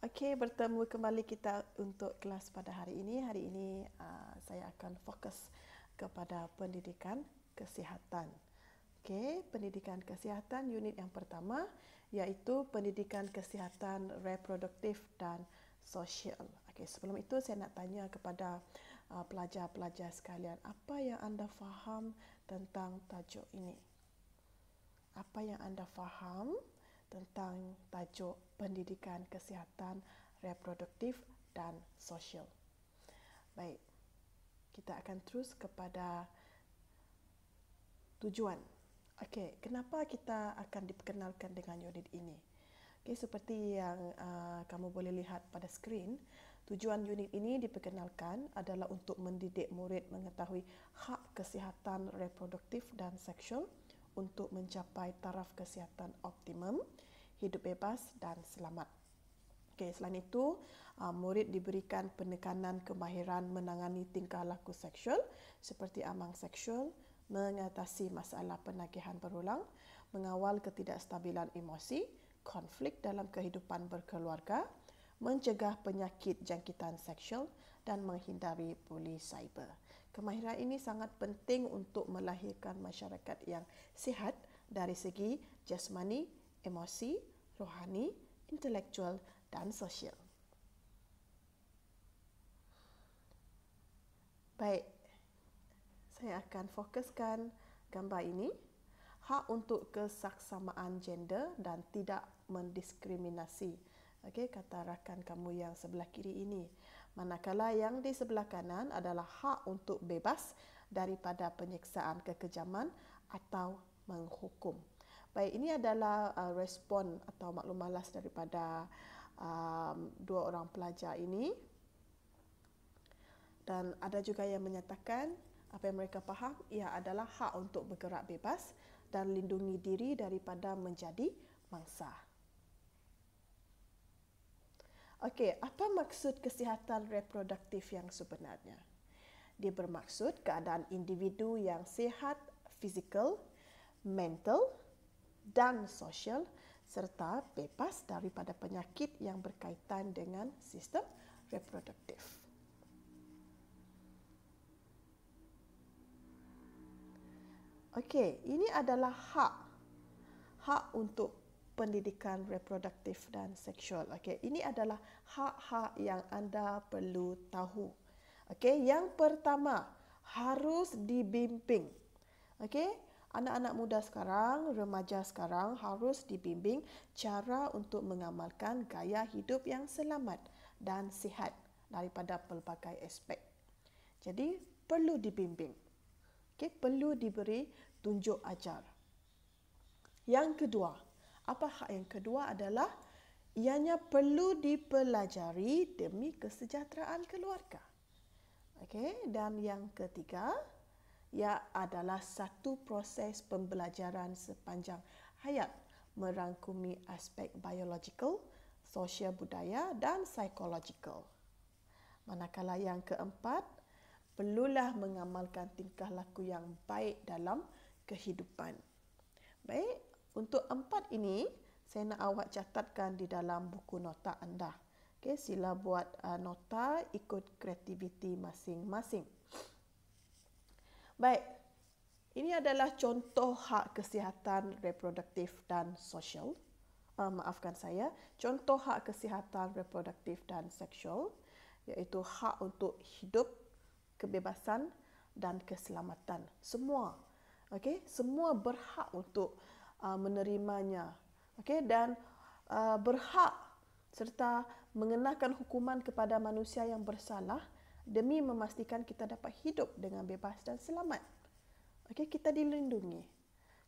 Okey, bertemu kembali kita untuk kelas pada hari ini. Hari ini uh, saya akan fokus kepada pendidikan kesihatan. Okey, pendidikan kesihatan unit yang pertama iaitu pendidikan kesihatan reproduktif dan sosial. Okey, sebelum itu saya nak tanya kepada uh, pelajar-pelajar sekalian, apa yang anda faham tentang tajuk ini? Apa yang anda faham tentang tajuk pendidikan kesihatan reproduktif dan sosial. Baik, kita akan terus kepada tujuan. Okey, kenapa kita akan diperkenalkan dengan unit ini? Okey, seperti yang uh, kamu boleh lihat pada skrin, tujuan unit ini diperkenalkan adalah untuk mendidik murid mengetahui hak kesihatan reproduktif dan seksual untuk mencapai taraf kesihatan optimum, hidup bebas dan selamat. Okay, selain itu, uh, murid diberikan penekanan kemahiran menangani tingkah laku seksual seperti amang seksual, mengatasi masalah penagihan berulang, mengawal ketidakstabilan emosi, konflik dalam kehidupan berkeluarga, mencegah penyakit jangkitan seksual dan menghindari buli cyber. Kemahiran ini sangat penting untuk melahirkan masyarakat yang sihat dari segi jasmani, emosi, rohani, intelektual dan sosial. Baik, saya akan fokuskan gambar ini. Hak untuk kesaksamaan gender dan tidak mendiskriminasi. Okay, kata rakan kamu yang sebelah kiri ini manakala yang di sebelah kanan adalah hak untuk bebas daripada penyeksaan kekejaman atau menghukum. Baik, ini adalah uh, respon atau maklum malas daripada uh, dua orang pelajar ini. Dan ada juga yang menyatakan apa yang mereka faham ia adalah hak untuk bergerak bebas dan lindungi diri daripada menjadi mangsa. Okey, apa maksud kesihatan reproduktif yang sebenarnya? Dia bermaksud keadaan individu yang sihat fizikal, mental dan sosial serta bebas daripada penyakit yang berkaitan dengan sistem reproduktif. Okey, ini adalah hak hak untuk pendidikan reproduktif dan seksual. Okey, ini adalah hak-hak yang anda perlu tahu. Okey, yang pertama harus dibimbing. Okey, anak-anak muda sekarang, remaja sekarang harus dibimbing cara untuk mengamalkan gaya hidup yang selamat dan sihat daripada pelbagai aspek. Jadi perlu dibimbing. Okey, perlu diberi tunjuk ajar. Yang kedua, apa hak yang kedua adalah ianya perlu dipelajari demi kesejahteraan keluarga. Okey, dan yang ketiga ia adalah satu proses pembelajaran sepanjang hayat merangkumi aspek biological, sosial budaya dan psychological. Manakala yang keempat, perlulah mengamalkan tingkah laku yang baik dalam kehidupan. Baik, untuk empat ini, saya nak awak catatkan di dalam buku nota anda. Okay, sila buat uh, nota ikut kreativiti masing-masing. Baik, ini adalah contoh hak kesihatan reproduktif dan sosial. Uh, maafkan saya, contoh hak kesihatan reproduktif dan seksual iaitu hak untuk hidup, kebebasan dan keselamatan. Semua. okay, semua berhak untuk uh, menerimanya okey dan uh, berhak serta mengenakan hukuman kepada manusia yang bersalah demi memastikan kita dapat hidup dengan bebas dan selamat okey kita dilindungi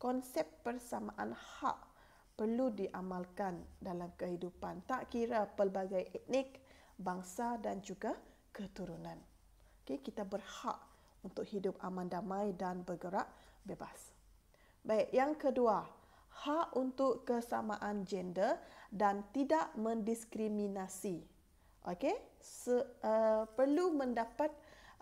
konsep persamaan hak perlu diamalkan dalam kehidupan tak kira pelbagai etnik bangsa dan juga keturunan okey kita berhak untuk hidup aman damai dan bergerak bebas. Baik, yang kedua, hak untuk kesamaan gender dan tidak mendiskriminasi. Okey, Se- uh, perlu mendapat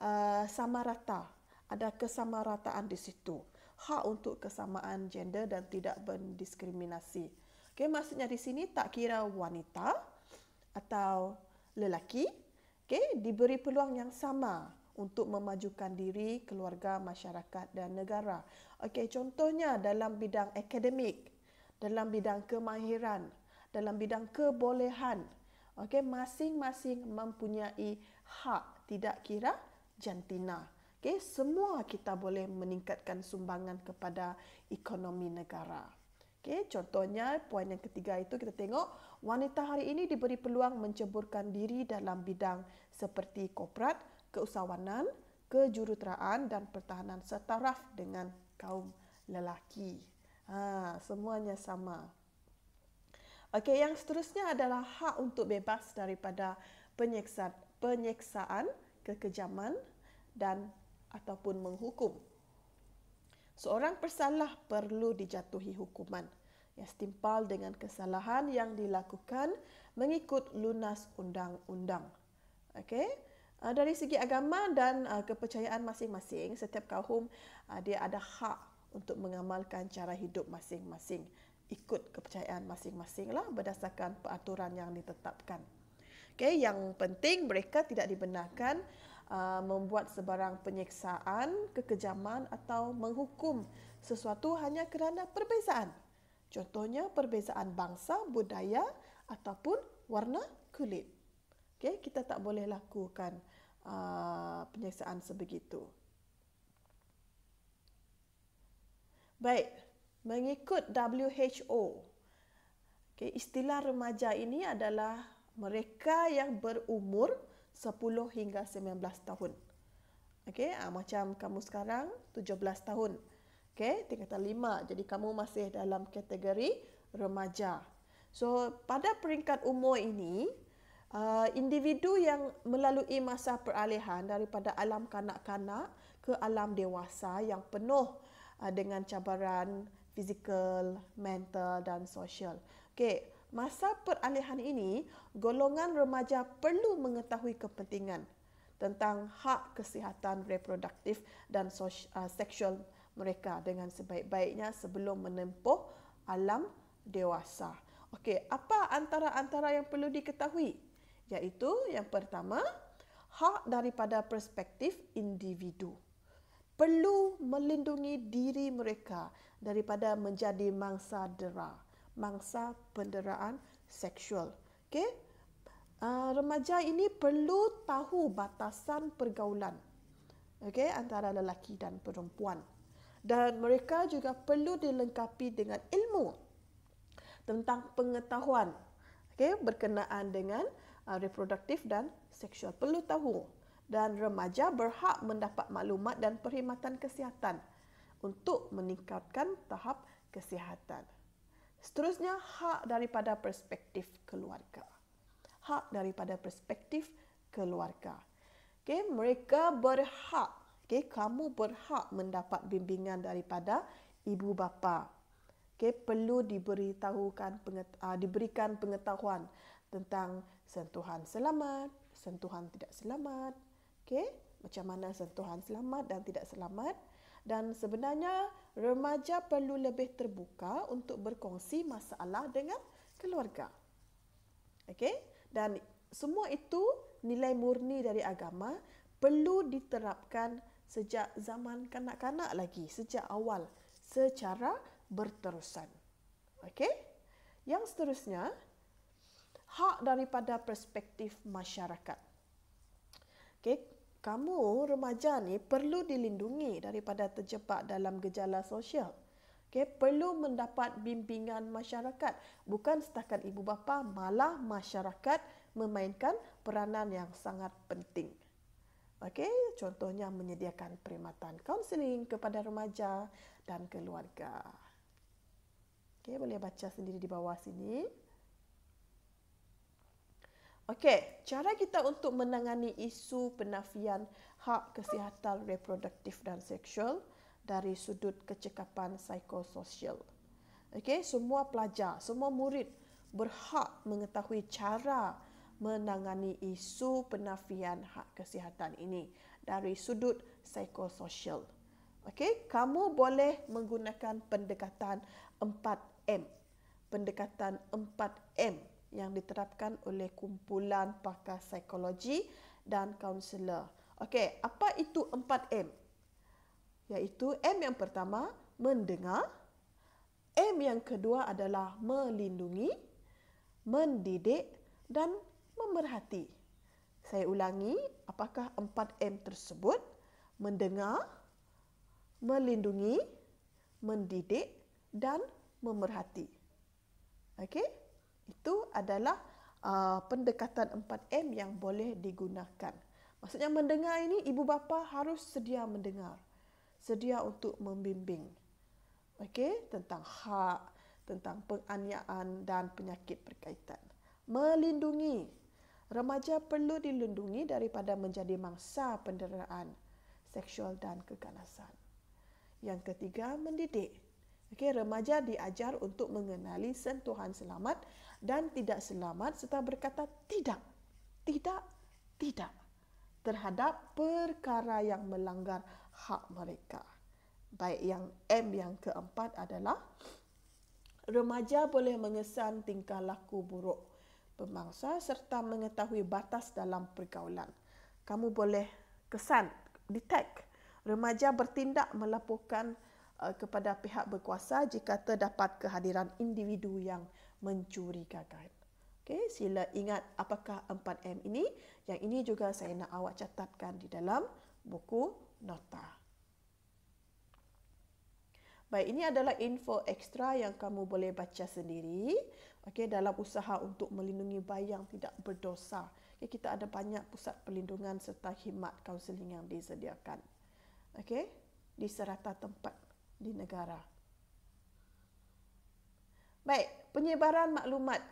uh, eh, sama rata. Ada kesamarataan di situ. Hak untuk kesamaan gender dan tidak mendiskriminasi. Okey, maksudnya di sini tak kira wanita atau lelaki, okey, diberi peluang yang sama untuk memajukan diri, keluarga, masyarakat dan negara. Okey, contohnya dalam bidang akademik, dalam bidang kemahiran, dalam bidang kebolehan. Okey, masing-masing mempunyai hak tidak kira jantina. Okey, semua kita boleh meningkatkan sumbangan kepada ekonomi negara. Okey, contohnya poin yang ketiga itu kita tengok wanita hari ini diberi peluang menceburkan diri dalam bidang seperti korporat, keusahawanan, kejuruteraan dan pertahanan setaraf dengan kaum lelaki. Ha, semuanya sama. Okey, yang seterusnya adalah hak untuk bebas daripada penyeksa, penyeksaan, kekejaman dan ataupun menghukum. Seorang pesalah perlu dijatuhi hukuman yang setimpal dengan kesalahan yang dilakukan mengikut lunas undang-undang. Okey? Ah, dari segi agama dan ah, kepercayaan masing-masing, setiap kaum ah, dia ada hak untuk mengamalkan cara hidup masing-masing ikut kepercayaan masing-masing lah berdasarkan peraturan yang ditetapkan. Okay, yang penting mereka tidak dibenarkan membuat sebarang penyeksaan, kekejaman atau menghukum sesuatu hanya kerana perbezaan. Contohnya perbezaan bangsa, budaya ataupun warna kulit. Okay, kita tak boleh lakukan uh, penyeksaan sebegitu. Baik, mengikut WHO, okay, istilah remaja ini adalah mereka yang berumur 10 hingga 19 tahun. Okey, ha, macam kamu sekarang 17 tahun. Okey, tingkatan 5. Jadi kamu masih dalam kategori remaja. So, pada peringkat umur ini, Ah, individu yang melalui masa peralihan daripada alam kanak-kanak ke alam dewasa yang penuh uh, dengan cabaran fizikal, mental dan sosial. Okey, masa peralihan ini golongan remaja perlu mengetahui kepentingan tentang hak kesihatan reproduktif dan sos- uh, seksual mereka dengan sebaik-baiknya sebelum menempuh alam dewasa. Okey, apa antara-antara yang perlu diketahui? iaitu yang pertama hak daripada perspektif individu perlu melindungi diri mereka daripada menjadi mangsa dera mangsa penderaan seksual Okay, uh, remaja ini perlu tahu batasan pergaulan okay antara lelaki dan perempuan dan mereka juga perlu dilengkapi dengan ilmu tentang pengetahuan okay berkenaan dengan uh, reproduktif dan seksual perlu tahu dan remaja berhak mendapat maklumat dan perkhidmatan kesihatan untuk meningkatkan tahap kesihatan. Seterusnya hak daripada perspektif keluarga. Hak daripada perspektif keluarga. Okey, mereka berhak. Okey, kamu berhak mendapat bimbingan daripada ibu bapa. Okey, perlu diberitahukan pengetah- uh, diberikan pengetahuan tentang sentuhan selamat, sentuhan tidak selamat. Okey, macam mana sentuhan selamat dan tidak selamat? Dan sebenarnya remaja perlu lebih terbuka untuk berkongsi masalah dengan keluarga. Okey, dan semua itu nilai murni dari agama perlu diterapkan sejak zaman kanak-kanak lagi, sejak awal secara berterusan. Okey? Yang seterusnya, hak daripada perspektif masyarakat. Okey, kamu remaja ni perlu dilindungi daripada terjebak dalam gejala sosial. Okey, perlu mendapat bimbingan masyarakat, bukan setakat ibu bapa, malah masyarakat memainkan peranan yang sangat penting. Okey, contohnya menyediakan perkhidmatan kaunseling kepada remaja dan keluarga. Okey, boleh baca sendiri di bawah sini. Okey, cara kita untuk menangani isu penafian hak kesihatan reproduktif dan seksual dari sudut kecekapan psikososial. Okey, semua pelajar, semua murid berhak mengetahui cara menangani isu penafian hak kesihatan ini dari sudut psikososial. Okey, kamu boleh menggunakan pendekatan 4M. Pendekatan 4M yang diterapkan oleh kumpulan pakar psikologi dan kaunselor. Okey, apa itu 4M? Yaitu M yang pertama mendengar, M yang kedua adalah melindungi, mendidik dan memerhati. Saya ulangi, apakah 4M tersebut? Mendengar, melindungi, mendidik dan memerhati. Okey? Itu adalah uh, pendekatan 4M yang boleh digunakan. Maksudnya mendengar ini ibu bapa harus sedia mendengar. Sedia untuk membimbing. okay? tentang hak, tentang penganiayaan dan penyakit berkaitan. Melindungi remaja perlu dilindungi daripada menjadi mangsa penderaan seksual dan keganasan. Yang ketiga mendidik Okay, remaja diajar untuk mengenali sentuhan selamat dan tidak selamat serta berkata tidak, tidak, tidak terhadap perkara yang melanggar hak mereka. Baik yang M yang keempat adalah remaja boleh mengesan tingkah laku buruk pemangsa serta mengetahui batas dalam pergaulan. Kamu boleh kesan, detect remaja bertindak melaporkan Eh, kepada pihak berkuasa jika terdapat kehadiran individu yang mencurigakan. Okay, sila ingat apakah 4M ini. Yang ini juga saya nak awak catatkan di dalam buku nota. Baik, ini adalah info ekstra yang kamu boleh baca sendiri. Okay, dalam usaha untuk melindungi bayi yang tidak berdosa. Okay, kita ada banyak pusat perlindungan serta khidmat kaunseling yang disediakan. Okay, di serata tempat di negara. Baik, penyebaran maklumat.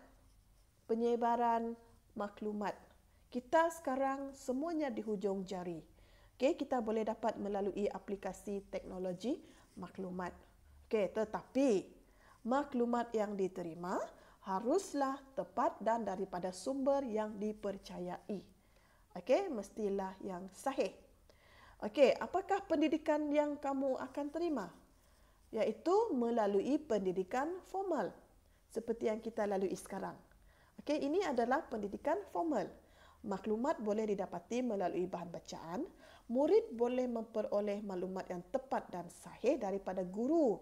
Penyebaran maklumat. Kita sekarang semuanya di hujung jari. Okey, kita boleh dapat melalui aplikasi teknologi maklumat. Okey, tetapi maklumat yang diterima haruslah tepat dan daripada sumber yang dipercayai. Okey, mestilah yang sahih. Okey, apakah pendidikan yang kamu akan terima? iaitu melalui pendidikan formal seperti yang kita lalui sekarang. Okey, ini adalah pendidikan formal. Maklumat boleh didapati melalui bahan bacaan. Murid boleh memperoleh maklumat yang tepat dan sahih daripada guru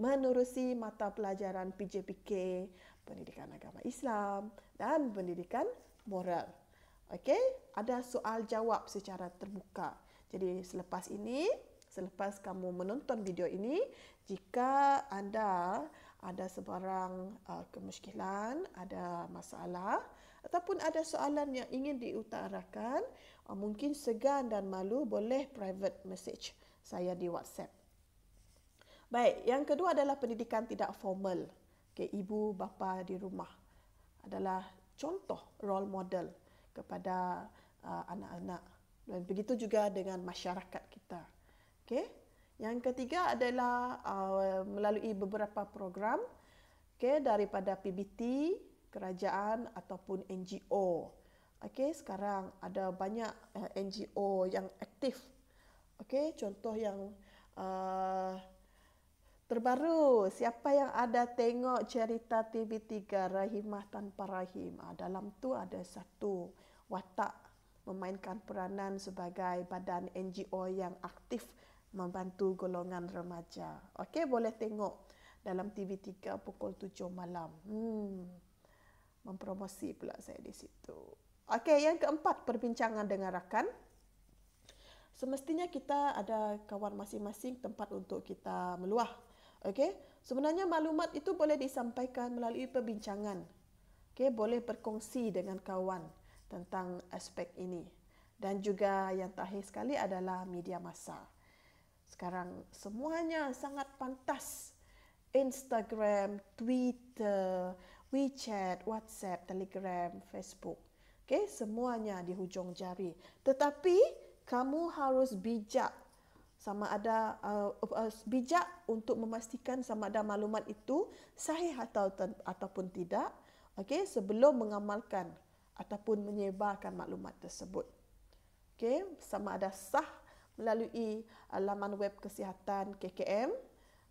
menerusi mata pelajaran PJPK, pendidikan agama Islam dan pendidikan moral. Okey, ada soal jawab secara terbuka. Jadi selepas ini selepas kamu menonton video ini jika anda ada sebarang uh, kemusykilan, ada masalah ataupun ada soalan yang ingin diutarakan, uh, mungkin segan dan malu boleh private message saya di WhatsApp. Baik, yang kedua adalah pendidikan tidak formal. Okay, ibu bapa di rumah adalah contoh role model kepada uh, anak-anak dan begitu juga dengan masyarakat kita. Okay. Yang ketiga adalah uh, melalui beberapa program okay, daripada PBT, kerajaan ataupun NGO. Okay, sekarang ada banyak uh, NGO yang aktif. Okay, contoh yang uh, terbaru, siapa yang ada tengok cerita TV3 Rahimah Tanpa Rahim? Uh, dalam tu ada satu watak memainkan peranan sebagai badan NGO yang aktif aktif membantu golongan remaja. Okey, boleh tengok dalam TV3 pukul 7 malam. Hmm. Mempromosi pula saya di situ. Okey, yang keempat perbincangan dengan rakan. Semestinya kita ada kawan masing-masing tempat untuk kita meluah. Okey. Sebenarnya maklumat itu boleh disampaikan melalui perbincangan. Okey, boleh berkongsi dengan kawan tentang aspek ini. Dan juga yang terakhir sekali adalah media masa sekarang semuanya sangat pantas Instagram, Twitter, WeChat, WhatsApp, Telegram, Facebook. Okey, semuanya di hujung jari. Tetapi kamu harus bijak sama ada uh, uh, uh bijak untuk memastikan sama ada maklumat itu sahih atau ataupun tidak. Okey, sebelum mengamalkan ataupun menyebarkan maklumat tersebut. Okey, sama ada sah melalui uh, laman web kesihatan KKM,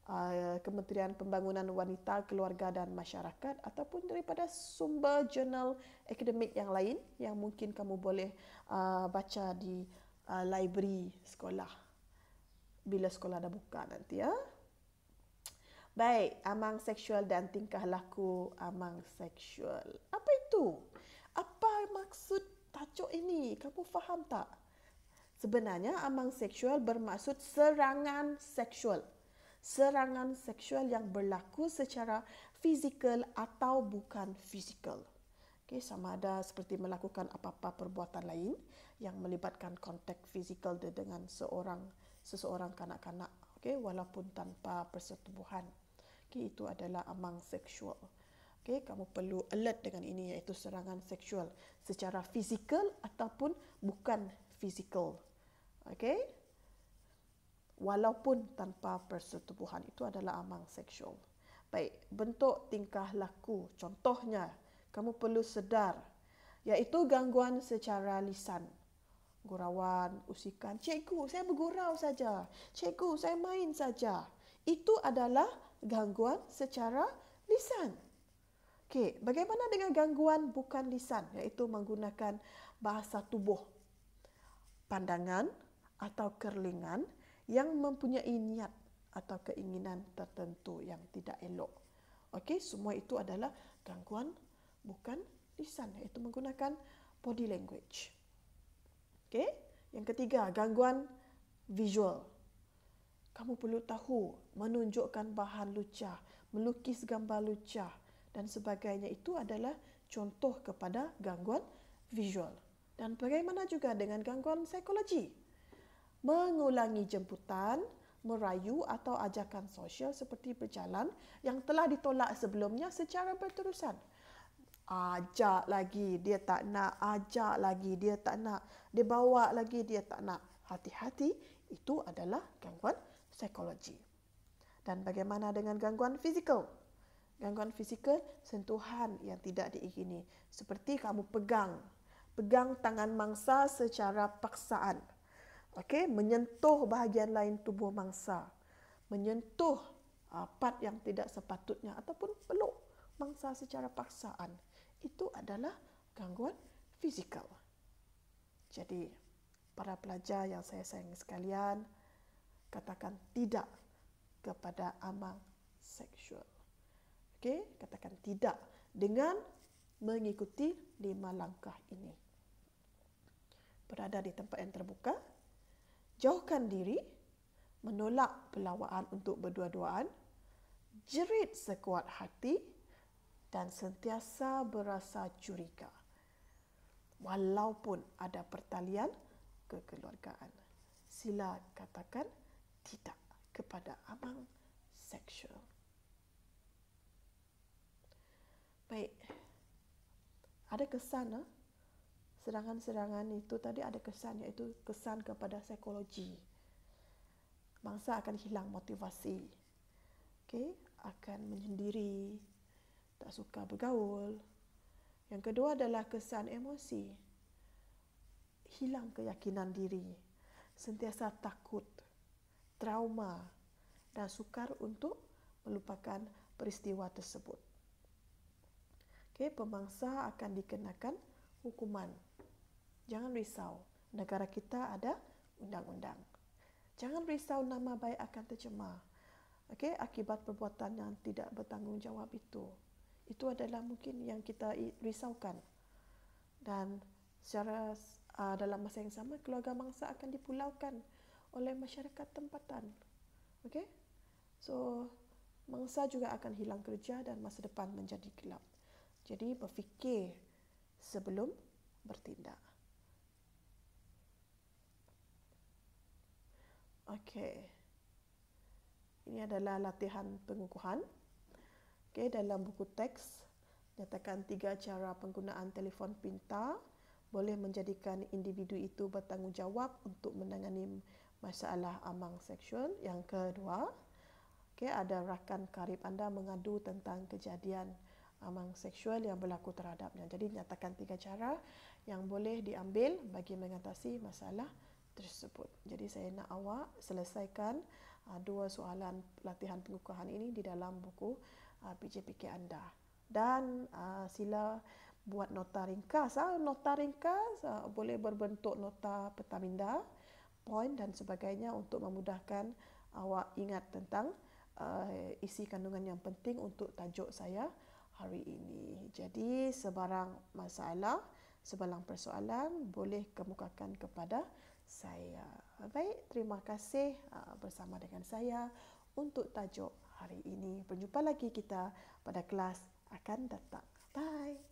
uh, Kementerian Pembangunan Wanita, Keluarga dan Masyarakat ataupun daripada sumber jurnal akademik yang lain yang mungkin kamu boleh uh, baca di library sekolah bila sekolah dah buka nanti ya. Baik, amang seksual dan tingkah laku amang seksual. Apa itu? Apa maksud tajuk ini? Kamu faham tak? Sebenarnya amang seksual bermaksud serangan seksual. Serangan seksual yang berlaku secara fizikal atau bukan fizikal. Okay, sama ada seperti melakukan apa-apa perbuatan lain yang melibatkan kontak fizikal dengan seorang seseorang kanak-kanak. Okay, walaupun tanpa persetubuhan. Okay, itu adalah amang seksual. Okay, kamu perlu alert dengan ini iaitu serangan seksual secara fizikal ataupun bukan fizikal. physical Okay? Walaupun tanpa persetubuhan itu adalah amang seksual. Baik, bentuk tingkah laku. Contohnya, kamu perlu sedar iaitu gangguan secara lisan. Gurauan, usikan, cikgu saya bergurau saja, cikgu saya main saja. Itu adalah gangguan secara lisan. Okay, bagaimana dengan gangguan bukan lisan iaitu menggunakan bahasa tubuh? Pandangan, atau kerlingan yang mempunyai niat atau keinginan tertentu yang tidak elok. Okey, semua itu adalah gangguan bukan lisan iaitu menggunakan body language. Okey, yang ketiga gangguan visual. Kamu perlu tahu menunjukkan bahan lucah, melukis gambar lucah dan sebagainya itu adalah contoh kepada gangguan visual. Dan bagaimana juga dengan gangguan psikologi? mengulangi jemputan, merayu atau ajakan sosial seperti berjalan yang telah ditolak sebelumnya secara berterusan. Ajak lagi, dia tak nak. Ajak lagi, dia tak nak. Dia bawa lagi, dia tak nak. Hati-hati, itu adalah gangguan psikologi. Dan bagaimana dengan gangguan fizikal? Gangguan fizikal, sentuhan yang tidak diingini. Seperti kamu pegang, pegang tangan mangsa secara paksaan okey menyentuh bahagian lain tubuh mangsa menyentuh uh, part yang tidak sepatutnya ataupun peluk mangsa secara paksaan itu adalah gangguan fizikal jadi para pelajar yang saya sayangi sekalian katakan tidak kepada amang seksual okey katakan tidak dengan mengikuti lima langkah ini berada di tempat yang terbuka jauhkan diri, menolak perlawaan untuk berdua-duaan, jerit sekuat hati dan sentiasa berasa curiga. Walaupun ada pertalian kekeluargaan, sila katakan tidak kepada abang seksual. Baik, ada kesana? Eh? serangan-serangan itu tadi ada kesan iaitu kesan kepada psikologi. mangsa akan hilang motivasi. okay, akan menyendiri, tak suka bergaul. Yang kedua adalah kesan emosi. Hilang keyakinan diri, sentiasa takut, trauma dan sukar untuk melupakan peristiwa tersebut. Okay, pemangsa akan dikenakan hukuman jangan risau. Negara kita ada undang-undang. Jangan risau nama baik akan tercemar. Okey, akibat perbuatan yang tidak bertanggungjawab itu. Itu adalah mungkin yang kita risaukan. Dan secara uh, dalam masa yang sama keluarga mangsa akan dipulaukan oleh masyarakat tempatan. Okey? So mangsa juga akan hilang kerja dan masa depan menjadi gelap. Jadi berfikir sebelum bertindak. Okey. Ini adalah latihan pengukuhan. Okey, dalam buku teks nyatakan tiga cara penggunaan telefon pintar boleh menjadikan individu itu bertanggungjawab untuk menangani masalah amang seksual. Yang kedua, okey, ada rakan karib anda mengadu tentang kejadian amang seksual yang berlaku terhadapnya. Jadi nyatakan tiga cara yang boleh diambil bagi mengatasi masalah tersebut. Jadi saya nak awak selesaikan uh, dua soalan latihan pengukuhan ini di dalam buku uh, ah, PJPK anda. Dan uh, sila buat nota ringkas. Ha? Nota ringkas uh, boleh berbentuk nota peta minda, poin dan sebagainya untuk memudahkan awak ingat tentang uh, isi kandungan yang penting untuk tajuk saya hari ini. Jadi sebarang masalah, sebarang persoalan boleh kemukakan kepada saya. Baik, terima kasih ah, bersama dengan saya untuk tajuk hari ini. Berjumpa lagi kita pada kelas akan datang. Bye.